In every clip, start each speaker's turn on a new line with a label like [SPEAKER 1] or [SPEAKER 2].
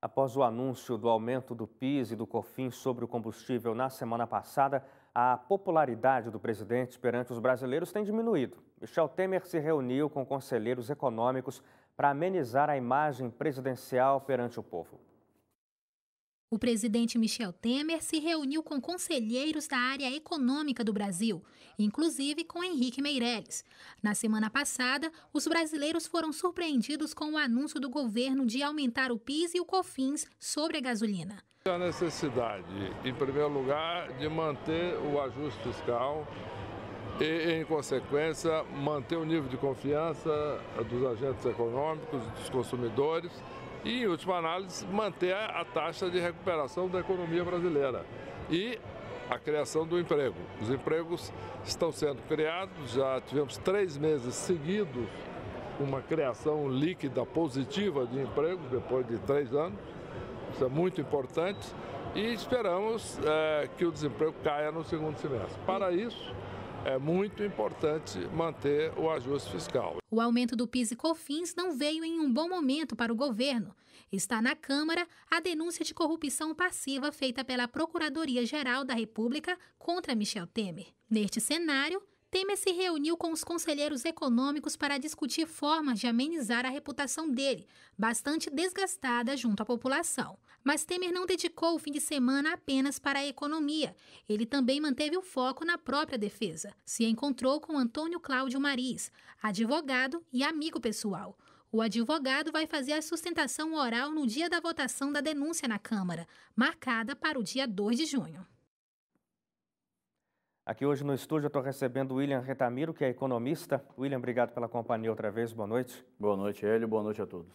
[SPEAKER 1] Após o anúncio do aumento do PIS e do COFINS sobre o combustível na semana passada, a popularidade do presidente perante os brasileiros tem diminuído. Michel Temer se reuniu com conselheiros econômicos para amenizar a imagem presidencial perante o povo.
[SPEAKER 2] O presidente Michel Temer se reuniu com conselheiros da área econômica do Brasil, inclusive com Henrique Meirelles. Na semana passada, os brasileiros foram surpreendidos com o anúncio do governo de aumentar o PIS e o COFINS sobre a gasolina.
[SPEAKER 3] A necessidade, em primeiro lugar, de manter o ajuste fiscal e, em consequência, manter o nível de confiança dos agentes econômicos, dos consumidores e, em última análise, manter a taxa de recuperação da economia brasileira e a criação do emprego. Os empregos estão sendo criados, já tivemos três meses seguidos uma criação líquida positiva de empregos depois de três anos, isso é muito importante, e esperamos é, que o desemprego caia no segundo semestre. Para isso, é muito importante manter o ajuste fiscal.
[SPEAKER 2] O aumento do PIS e COFINS não veio em um bom momento para o governo. Está na Câmara a denúncia de corrupção passiva feita pela Procuradoria-Geral da República contra Michel Temer. Neste cenário, Temer se reuniu com os conselheiros econômicos para discutir formas de amenizar a reputação dele, bastante desgastada junto à população. Mas Temer não dedicou o fim de semana apenas para a economia. Ele também manteve o foco na própria defesa. Se encontrou com Antônio Cláudio Maris, advogado e amigo pessoal. O advogado vai fazer a sustentação oral no dia da votação da denúncia na Câmara, marcada para o dia 2 de junho.
[SPEAKER 1] Aqui hoje no estúdio eu estou recebendo o William Retamiro, que é economista. William, obrigado pela companhia outra vez, boa noite. Boa noite, Hélio, boa noite a todos.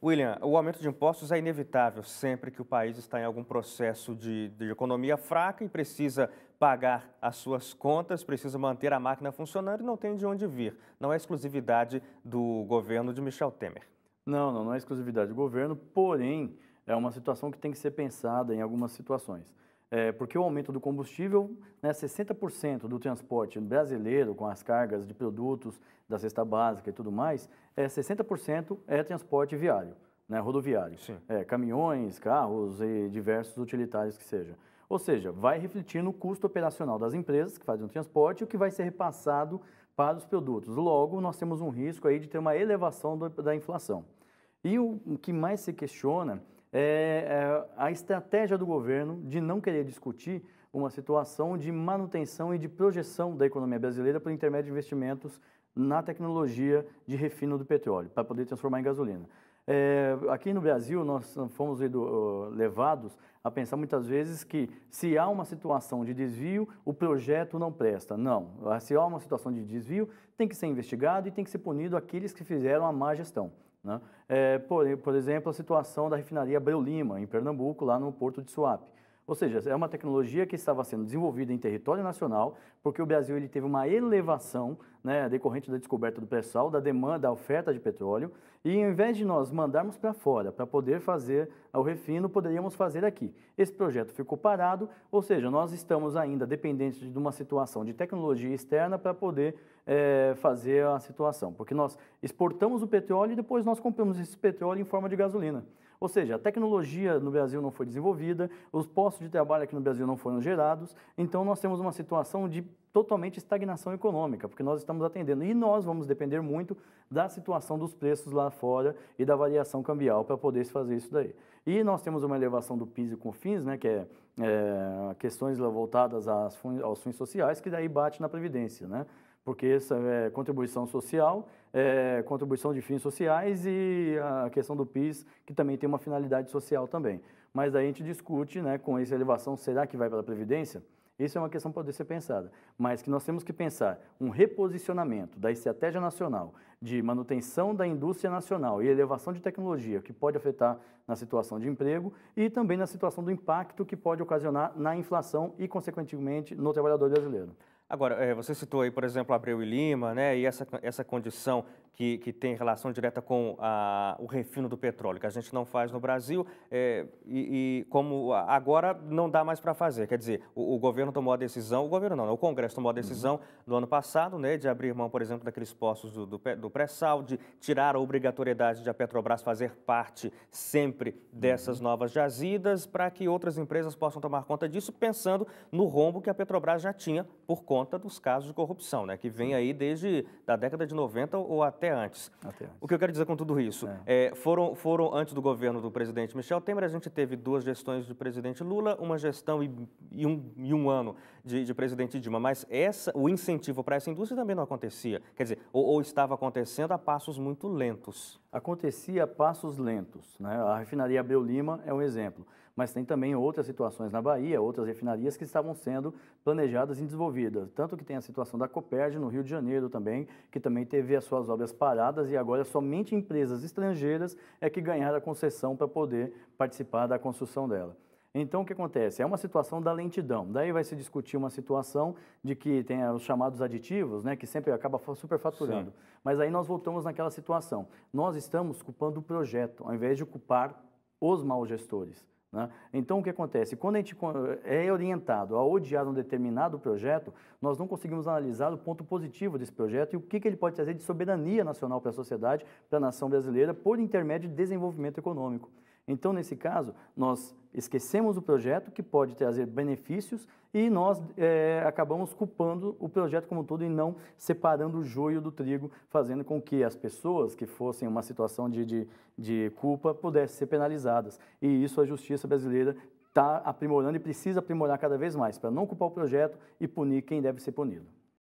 [SPEAKER 1] William, o aumento de impostos é inevitável sempre que o país está em algum processo de, de economia fraca e precisa pagar as suas contas, precisa manter a máquina funcionando e não tem de onde vir. Não é exclusividade
[SPEAKER 4] do governo de Michel Temer. Não, não, não é exclusividade do governo, porém é uma situação que tem que ser pensada em algumas situações. É, porque o aumento do combustível, né, 60% do transporte brasileiro, com as cargas de produtos da cesta básica e tudo mais, é, 60% é transporte viário, né, rodoviário. É, caminhões, carros e diversos utilitários que seja. Ou seja, vai refletir no custo operacional das empresas que fazem o transporte, o que vai ser repassado para os produtos. Logo, nós temos um risco aí de ter uma elevação do, da inflação. E o, o que mais se questiona é, é, a estratégia do governo de não querer discutir uma situação de manutenção e de projeção da economia brasileira por intermédio de investimentos na tecnologia de refino do petróleo, para poder transformar em gasolina. É, aqui no Brasil, nós fomos uh, levados a pensar muitas vezes que se há uma situação de desvio, o projeto não presta. Não. Se há uma situação de desvio, tem que ser investigado e tem que ser punido aqueles que fizeram a má gestão. Né? É, por, por exemplo, a situação da refinaria Abreu Lima, em Pernambuco, lá no Porto de Suape. Ou seja, é uma tecnologia que estava sendo desenvolvida em território nacional, porque o Brasil ele teve uma elevação né, decorrente da descoberta do pré-sal, da demanda, da oferta de petróleo, e em invés de nós mandarmos para fora para poder fazer o refino, poderíamos fazer aqui. Esse projeto ficou parado, ou seja, nós estamos ainda dependentes de uma situação de tecnologia externa para poder é, fazer a situação, porque nós exportamos o petróleo e depois nós compramos esse petróleo em forma de gasolina. Ou seja, a tecnologia no Brasil não foi desenvolvida, os postos de trabalho aqui no Brasil não foram gerados, então nós temos uma situação de totalmente estagnação econômica, porque nós estamos atendendo. E nós vamos depender muito da situação dos preços lá fora e da variação cambial para poder se fazer isso daí. E nós temos uma elevação do PIS e CONFINS, né, que é, é questões voltadas às, aos fins sociais, que daí bate na Previdência. Né? porque essa é contribuição social, é contribuição de fins sociais e a questão do PIS, que também tem uma finalidade social também. Mas daí a gente discute né, com essa elevação, será que vai para a Previdência? Isso é uma questão que pode ser pensada, mas que nós temos que pensar um reposicionamento da estratégia nacional de manutenção da indústria nacional e elevação de tecnologia que pode afetar na situação de emprego e também na situação do impacto que pode ocasionar na inflação e, consequentemente, no trabalhador brasileiro.
[SPEAKER 1] Agora, eh, você citou aí, por exemplo, Abreu e Lima, né, e essa, essa condição que, que tem relação direta com a, o refino do petróleo, que a gente não faz no Brasil, é, e, e, como agora não dá mais para fazer. Quer dizer, o, o, governo tomou a decisão, o governo não, né, o Congresso tomou a uhum. decisão uhum. no ano passado, né, de abrir mão, por exemplo, daqueles postos do, do, do pré-sal, de tirar a obrigatoriedade de a Petrobras fazer parte sempre dessas uhum. novas jazidas, para que outras empresas possam tomar conta disso, pensando no rombo que a Petrobras já tinha por conta conta dos casos de corrupção, né, que vem aí desde da década de 90 ou até antes. Até antes. O que eu quero dizer com tudo isso, é. É, foram, foram antes do governo do presidente Michel Temer, a gente teve duas gestões do presidente Lula, uma gestão e, e, um, e um ano de, de presidente Dilma, mas essa, o incentivo para essa indústria também não acontecia, quer dizer, ou, ou estava acontecendo
[SPEAKER 4] a passos muito lentos. Acontecia a passos lentos, né? a refinaria Abreu Lima é um exemplo mas tem também outras situações na Bahia, outras refinarias que estavam sendo planejadas e desenvolvidas. Tanto que tem a situação da Coperd no Rio de Janeiro também, que também teve as suas obras paradas e agora somente empresas estrangeiras é que ganharam a concessão para poder participar da construção dela. Então, o que acontece? É uma situação da lentidão. Daí vai se discutir uma situação de que tem eh, os chamados aditivos, né, que sempre acaba superfaturando. Sim. Mas aí nós voltamos naquela situação. Nós estamos culpando o projeto, ao invés de culpar os mal gestores. Né? Então, o que acontece? Quando a gente é orientado a odiar um determinado projeto, nós não conseguimos analisar o ponto positivo desse projeto e o que, que ele pode trazer de soberania nacional para a sociedade, para a nação brasileira, por intermédio de desenvolvimento econômico. Então, nesse caso, nós esquecemos o projeto, que pode trazer benefícios, e nós é, acabamos culpando o projeto como um todo e não separando o joio do trigo, fazendo com que as pessoas que fossem uma situação de, de, de culpa pudessem ser penalizadas. E isso a justiça brasileira está aprimorando e precisa aprimorar cada vez mais, para não culpar o projeto e punir quem deve ser punido.